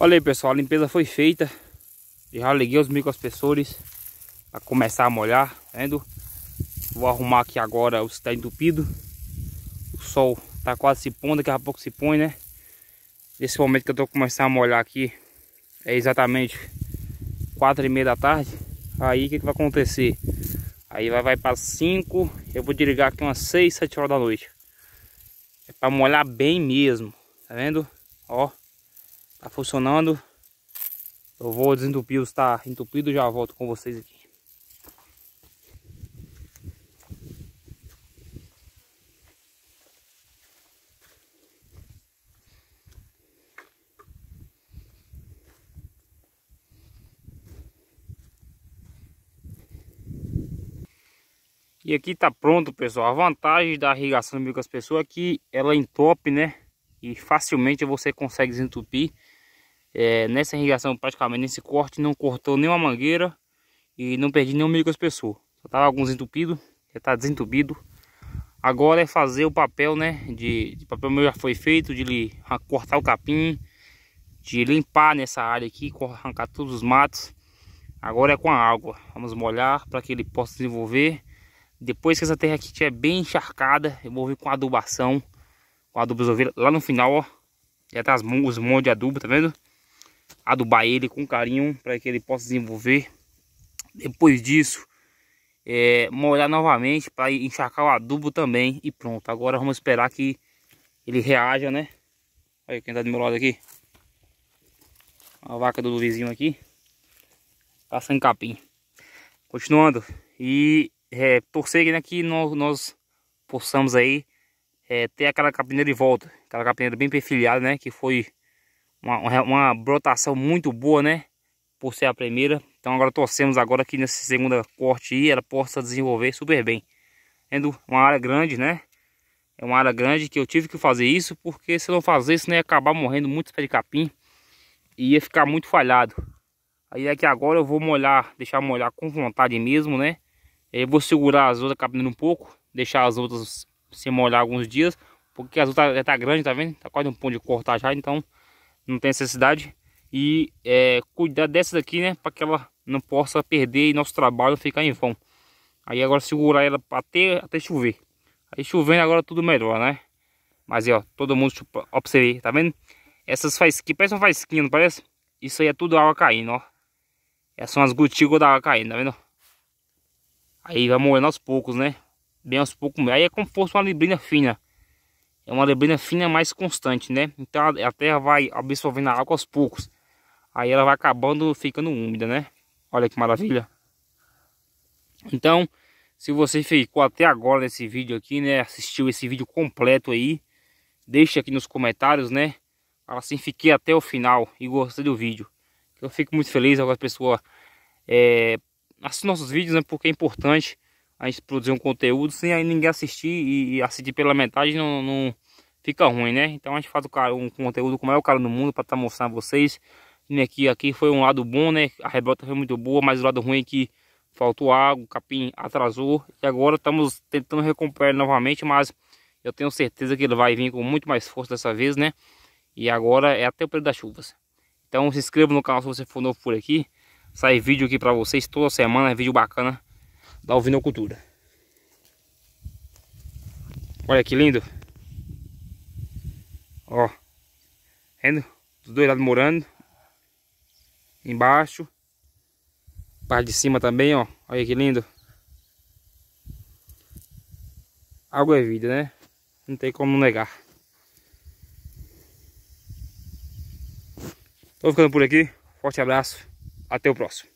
Olha aí pessoal, a limpeza foi feita. Já liguei os microaspersores para começar a molhar, tá vendo? Vou arrumar aqui agora o que está entupido. O sol está quase se pondo, daqui a pouco se põe, né? Nesse momento que eu estou começando a molhar aqui é exatamente quatro e meia da tarde. Aí o que, que, vai acontecer? Aí vai, vai para 5, eu vou desligar aqui umas 6, 7 horas da noite. É para molhar bem mesmo, tá vendo? Ó. Tá funcionando. Eu vou desentupir está entupido já volto com vocês aqui. E aqui tá pronto, pessoal. A vantagem da irrigação com as pessoas é que ela entope, né? E facilmente você consegue desentupir. É, nessa irrigação, praticamente, nesse corte, não cortou nenhuma mangueira e não perdi nenhum meio com espessor. Só tava alguns entupidos, já tá desentupido. Agora é fazer o papel, né? De, de papel meu já foi feito, de cortar o capim, de limpar nessa área aqui, arrancar todos os matos. Agora é com a água. Vamos molhar para que ele possa desenvolver. Depois que essa terra aqui estiver bem encharcada, eu vou vir com adubação, com adubo lá no final, ó. Já tá os montes de adubo, tá vendo? adubar ele com carinho para que ele possa desenvolver. Depois disso, é, molhar novamente para encharcar o adubo também e pronto. Agora vamos esperar que ele reaja, né? Olha quem tá do meu lado aqui. A vaca do vizinho aqui. Tá sem capim. Continuando. E é, torcer né, que nós, nós possamos aí é, ter aquela capineira de volta. Aquela capineira bem perfilhada, né? Que foi uma, uma brotação muito boa, né? Por ser a primeira. Então agora torcemos agora que nessa segunda corte aí ela possa desenvolver super bem. É uma área grande, né? É uma área grande que eu tive que fazer isso, porque se não fazer isso, né, ia acabar morrendo muitos pé de capim. E ia ficar muito falhado. Aí é que agora eu vou molhar, deixar molhar com vontade mesmo, né? Eu vou segurar as outras capinando um pouco, deixar as outras se molhar alguns dias, porque as outras já tá grande, tá vendo? Tá quase um ponto de cortar já, então não tem necessidade. E é, cuidar dessa daqui, né? Para que ela não possa perder e nosso trabalho ficar em vão. Aí agora segurar ela até, até chover. Aí chovendo agora tudo melhor, né? Mas aí, ó, todo mundo observei, tá vendo? Essas faísquinhas, parece uma faísquinha, não parece? Isso aí é tudo água caindo, ó. Essas são as gotículas da água caindo, tá vendo? Aí vai morrendo aos poucos, né? Bem aos poucos. Aí é como se fosse uma librinha fina é uma neblina fina mais constante, né? Então a terra vai absorvendo a água aos poucos. Aí ela vai acabando ficando úmida, né? Olha que maravilha. Então, se você ficou até agora nesse vídeo aqui, né? Assistiu esse vídeo completo aí. Deixa aqui nos comentários, né? Assim, fiquei até o final e gostei do vídeo. Eu fico muito feliz com as pessoas é, assistem nossos vídeos, né? Porque é importante a gente produzir um conteúdo sem ninguém assistir e, assistir pela metade não, não, fica ruim, né? Então a gente faz o, um conteúdo com o maior cara do mundo para estar tá mostrando a vocês. aqui, aqui foi um lado bom, né? A rebota foi muito boa, mas o lado ruim é que faltou água, o capim atrasou. E agora estamos tentando recuperar novamente, mas eu tenho certeza que ele vai vir com muito mais força dessa vez, né? E agora é até o período das chuvas. Então se inscreva no canal se você for novo por aqui. Sai vídeo aqui para vocês toda semana, é vídeo bacana da ovinocultura. Olha que lindo. Ó. Vendo? Dos dois lados morando. Embaixo. Parte de cima também, ó. Olha que lindo. Água é vida, né? Não tem como negar. Tô ficando por aqui. Forte abraço. Até o próximo.